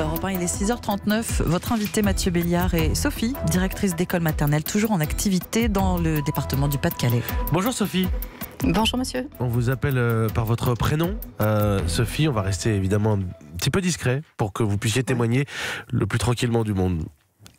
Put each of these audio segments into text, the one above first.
Europe il est 6h39. Votre invité Mathieu Béliard et Sophie, directrice d'école maternelle, toujours en activité dans le département du Pas-de-Calais. Bonjour Sophie. Bonjour monsieur. On vous appelle euh, par votre prénom. Euh, Sophie, on va rester évidemment un petit peu discret pour que vous puissiez témoigner le plus tranquillement du monde.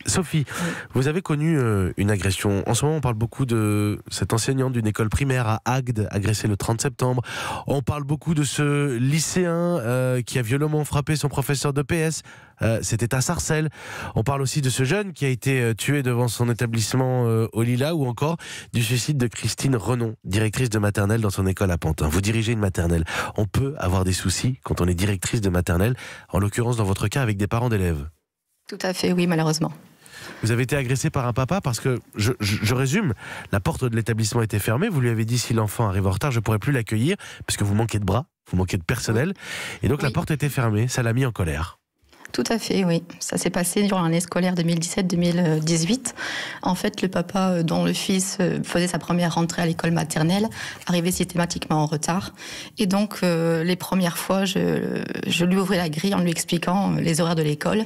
Sophie, vous avez connu euh, une agression. En ce moment, on parle beaucoup de cette enseignante d'une école primaire à Agde, agressée le 30 septembre. On parle beaucoup de ce lycéen euh, qui a violemment frappé son professeur de PS. Euh, c'était à sarcelle, On parle aussi de ce jeune qui a été tué devant son établissement au Lila ou encore du suicide de Christine Renon, directrice de maternelle dans son école à Pantin. Vous dirigez une maternelle. On peut avoir des soucis quand on est directrice de maternelle, en l'occurrence dans votre cas avec des parents d'élèves. Tout à fait, oui, malheureusement. Vous avez été agressé par un papa parce que, je, résume, la porte de l'établissement était fermée. Vous lui avez dit si l'enfant arrive en retard, je ne pourrai plus l'accueillir parce que vous manquez de bras, vous manquez de personnel. Et donc la porte était fermée. Ça l'a mis en colère. Tout à fait, oui. Ça s'est passé durant l'année scolaire 2017-2018. En fait, le papa euh, dont le fils euh, faisait sa première rentrée à l'école maternelle arrivait systématiquement en retard. Et donc, euh, les premières fois, je, lui ouvrais la grille en lui expliquant les horaires de l'école,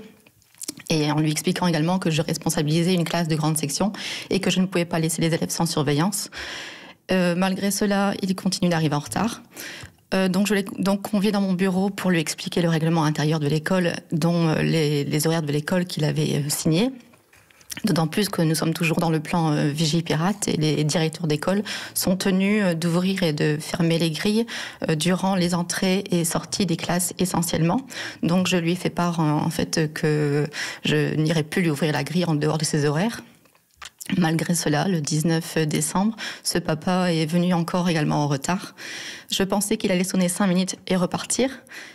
et en lui expliquant également que je responsabilisais une classe de grande section et que je ne pouvais pas laisser les élèves sans surveillance. Euh, malgré cela, il continue d'arriver en retard. Euh, donc, je l'ai donc convié dans mon bureau pour lui expliquer le règlement intérieur de l'école, dont euh, les, les horaires de l'école qu'il avait signés. D'autant plus que nous sommes toujours dans le plan euh, Vigie Pirate et les directeurs d'école sont tenus euh, d'ouvrir et de fermer les grilles euh, durant les entrées et sorties des classes essentiellement. Donc je lui fais part en, en fait que je n'irai plus lui ouvrir la grille en dehors de ses horaires Malgré cela, le 19 décembre, ce papa est venu encore également en retard. Je pensais qu'il allait sonner 5 minutes et repartir,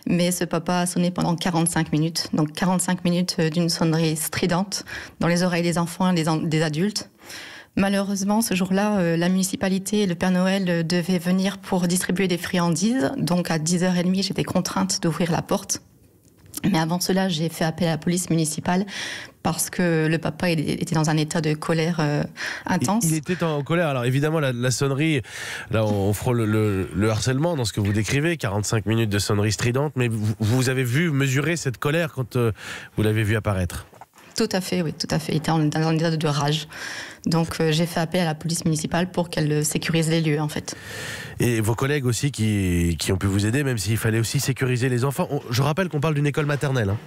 mais ce papa a sonné pendant 45 minutes. Donc 45 minutes d'une sonnerie stridente dans les oreilles des enfants et des, adultes. Malheureusement, ce jour-là, euh, la municipalité et le Père Noël devaient venir pour distribuer des friandises. Donc à 10h30, j'étais contrainte d'ouvrir la porte mais avant cela, j'ai fait appel à la police municipale parce que le papa était dans un état de colère euh, intense. Il, était en colère. Alors évidemment, la, sonnerie, là on, frôle le, harcèlement dans ce que vous décrivez, 45 minutes de sonnerie stridente, mais vous, avez vu mesurer cette colère quand euh, vous l'avez vu apparaître tout à fait, oui, tout à fait. Il était en, état de rage. Donc euh, j'ai fait appel à la police municipale pour qu'elle euh, sécurise les lieux en fait. Et vos collègues aussi qui, qui ont pu vous aider, même s'il fallait aussi sécuriser les enfants. je rappelle qu'on parle d'une école maternelle. Hein.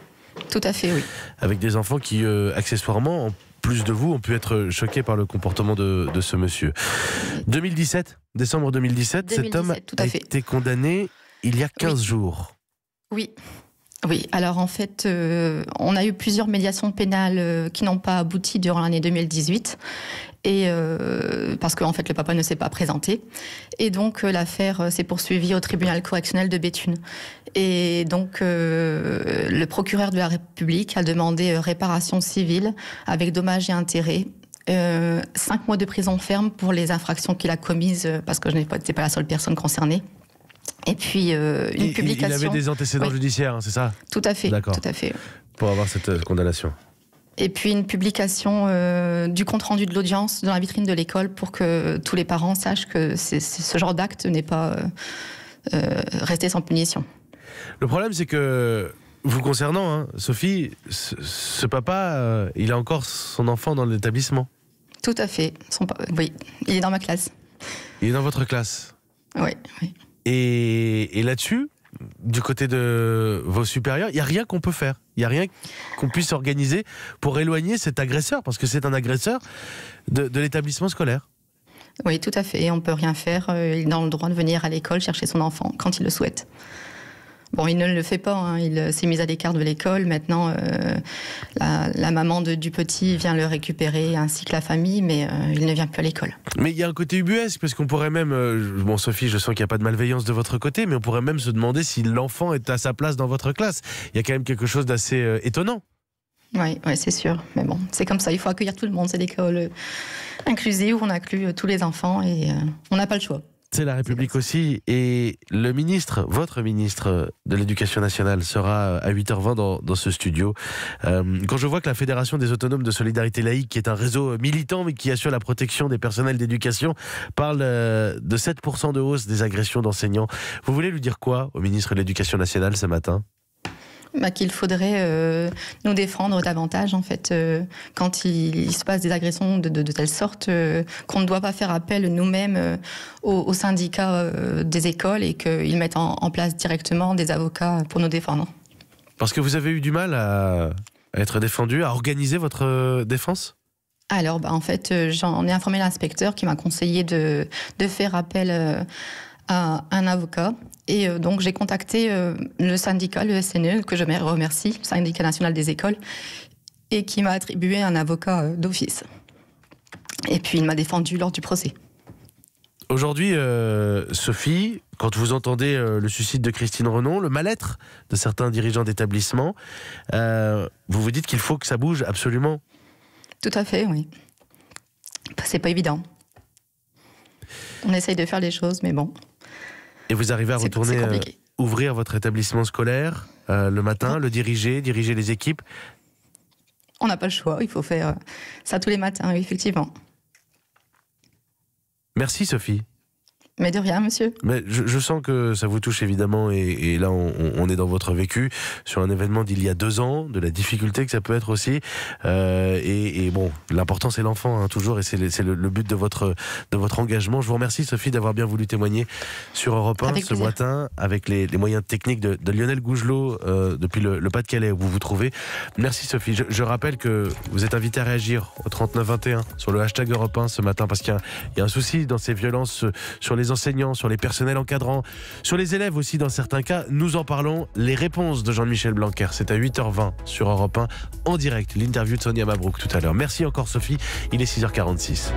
Tout à fait, oui. Avec des enfants qui, euh, accessoirement, en plus de vous, ont pu être choqués par le comportement de, ce monsieur. 2017, décembre 2017, cet homme a été condamné il y a 15 jours. Oui. Oui, alors en fait, euh, on a eu plusieurs médiations pénales euh, qui n'ont pas abouti durant l'année 2018, et euh, parce que en fait le papa ne s'est pas présenté, et donc l'affaire s'est poursuivie au tribunal correctionnel de Béthune. Et donc le procureur de la République a demandé réparation civile avec dommages et intérêts cinq mois de prison ferme pour les infractions qu'il a commises, parce que je n'étais pas la seule personne concernée et puis euh, une publication. Il avait des antécédents judiciaires, hein, c'est ça Tout à fait. Tout à fait. Pour avoir cette euh, condamnation. Et puis une publication euh, du compte rendu de l'audience dans la vitrine de l'école pour que tous les parents sachent que ce genre d'acte n'est pas resté sans punition. Le problème, c'est que vous concernant, hein, Sophie, ce, papa, il a encore son enfant dans l'établissement. Tout à fait. Son, oui, il est dans ma classe. Il est dans votre classe. Oui, oui. Et, là-dessus, du côté de vos supérieurs, il n'y a rien qu'on peut faire. Il n'y a rien qu'on puisse organiser pour éloigner cet agresseur, parce que c'est un agresseur de, l'établissement scolaire. Oui, tout à fait. On ne peut rien faire. Euh, il a le droit de venir à l'école chercher son enfant quand il le souhaite. Bon, il ne le fait pas, hein. il euh, s'est mis à l'écart de l'école. Maintenant, euh, la, maman du petit vient le récupérer, ainsi que la famille, mais euh, il ne vient plus à l'école. Mais il y a un côté ubuesque, parce qu'on pourrait même. bon, Sophie, je sens qu'il n'y a pas de malveillance de votre côté, mais on pourrait même se demander si l'enfant est à sa place dans votre classe. Il y a quand même quelque chose d'assez étonnant. Oui, ouais, c'est sûr. Mais bon, c'est comme ça. Il faut accueillir tout le monde. C'est l'école inclusive où on inclut tous les enfants et on n'a pas le choix c'est la République aussi. Et le ministre, votre ministre de l'Éducation nationale, sera euh, à 8h20 dans, ce studio. Euh, quand je vois que la Fédération des autonomes de solidarité laïque, qui est un réseau euh, militant mais qui assure la protection des personnels d'éducation, parle de 7% de hausse des agressions d'enseignants, vous voulez lui dire quoi au ministre de l'Éducation nationale ce matin bah, qu'il faudrait euh, nous défendre davantage en fait euh, quand il, se passe des agressions de, telle sorte euh, qu'on ne doit pas faire appel nous-mêmes aux, syndicats des écoles et qu'ils mettent en, place directement des avocats pour nous défendre. Parce que vous avez eu du mal à être défendu, à organiser votre défense alors, bah, en fait, j'en ai informé l'inspecteur qui m'a conseillé de, de, faire appel à un avocat. Et euh, donc j'ai contacté euh, le syndicat, le SNL, e, que je remercie, le syndicat national des écoles, et qui m'a attribué un avocat euh, d'office. Et puis il m'a défendu lors du procès. Aujourd'hui, Sophie, quand vous entendez le suicide de Christine Renon, le mal-être de certains dirigeants d'établissements, vous vous dites qu'il faut que ça bouge absolument. Tout à fait, oui. C'est pas évident. On essaye de faire les choses, mais bon. Et vous arrivez à retourner euh, ouvrir votre établissement scolaire euh, le matin, le diriger, diriger les équipes On n'a pas le choix, il faut faire euh, ça tous les matins, effectivement. Merci Sophie. Mais de rien, monsieur. Mais je, sens que ça vous touche évidemment, et, là on, est dans votre vécu sur un événement d'il y a deux ans, de la difficulté que ça peut être aussi. Euh, et, bon, l'important c'est l'enfant hein, toujours, et c'est le, but de votre de votre engagement. Je vous remercie Sophie d'avoir bien voulu témoigner sur Europe 1 ce matin avec les, moyens techniques de, Lionel Gougelot euh, depuis le, Pas-de-Calais où vous vous trouvez. Merci Sophie. Je, rappelle que vous êtes invité à réagir au 3921 sur le hashtag Europe 1 ce matin parce qu'il y, y, a un souci dans ces violences sur les enseignants, sur les personnels encadrants, sur les élèves aussi dans certains cas. Nous en parlons. Les réponses de Jean-Michel Blanquer, c'est à 8h20 sur Europe 1 en direct. L'interview de Sonia Mabrouk tout à l'heure. Merci encore Sophie, il est 6h46.